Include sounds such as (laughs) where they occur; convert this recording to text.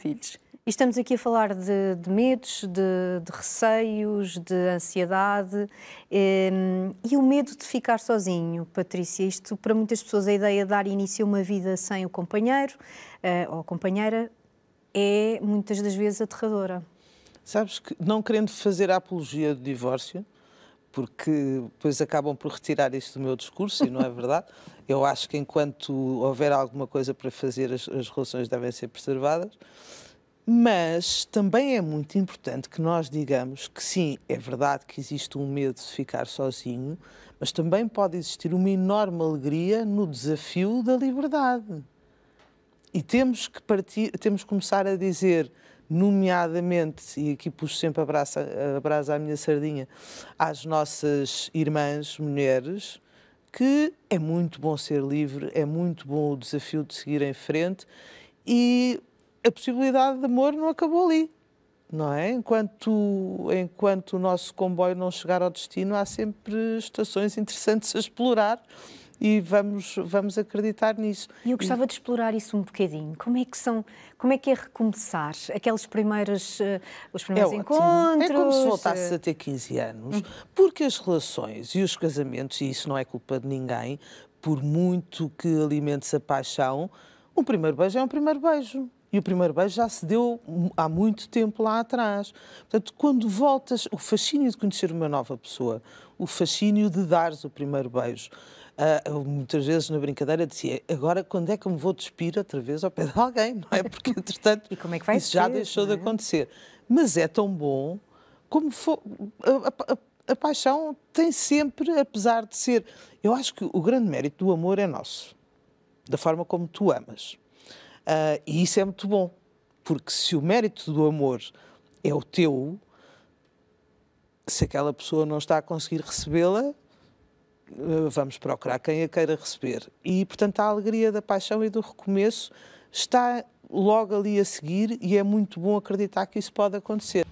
filhos. E estamos aqui a falar de, de medos, de, de, receios, de ansiedade ehm, e o medo de ficar sozinho, Patrícia. Isto, para muitas pessoas, a ideia de dar início a uma vida sem o companheiro eh, ou companheira é muitas das vezes aterradora. Sabes que, não querendo fazer a apologia do divórcio, porque depois acabam por retirar isto do meu discurso e não é verdade. (laughs) Eu acho que enquanto houver alguma coisa para fazer, as, as relações devem ser preservadas. Mas também é muito importante que nós digamos que sim, é verdade que existe um medo de ficar sozinho, mas também pode existir uma enorme alegria no desafio da liberdade. E temos que partir, temos que começar a dizer nomeadamente, e aqui puxo sempre a brasa, a brasa à minha sardinha, às nossas irmãs mulheres, que é muito bom ser livre, é muito bom o desafio de seguir em frente e a possibilidade de amor não acabou ali. Não é? enquanto, enquanto o nosso comboio não chegar ao destino, há sempre estações interessantes a explorar e vamos, vamos acreditar nisso. E eu gostava e... de explorar isso um bocadinho. Como é que são, como é que é recomeçar aqueles primeiros, eh, os primeiros é encontros? É como se voltasse eh, a ter 15 anos, hum. porque as relações e os casamentos, e isso não é culpa de ninguém, por muito que alimentes a paixão, um primeiro beijo é um primeiro beijo. E o primeiro beijo já se deu há muito tempo lá atrás. Portanto, quando voltas, o fascínio de conhecer uma nova pessoa, o fascínio de dares o primeiro beijo. Uh, muitas vezes na brincadeira dizia, agora quando é que me vou despir outra vez ao pé de alguém, não é? Porque, (laughs) entretanto, e como é que vai isso ser, já deixou é? de acontecer. Mas é tão bom como a, a, a paixão tem sempre, apesar de ser. Eu acho que o grande mérito do amor é nosso da forma como tu amas. Uh, e isso é muito bom, porque se o mérito do amor é o teu, se aquela pessoa não está a conseguir recebê-la, ah, vamos procurar quem a queira receber. E, portanto, a alegria da paixão e do recomeço está logo ali a seguir e é muito bom acreditar que isso pode acontecer.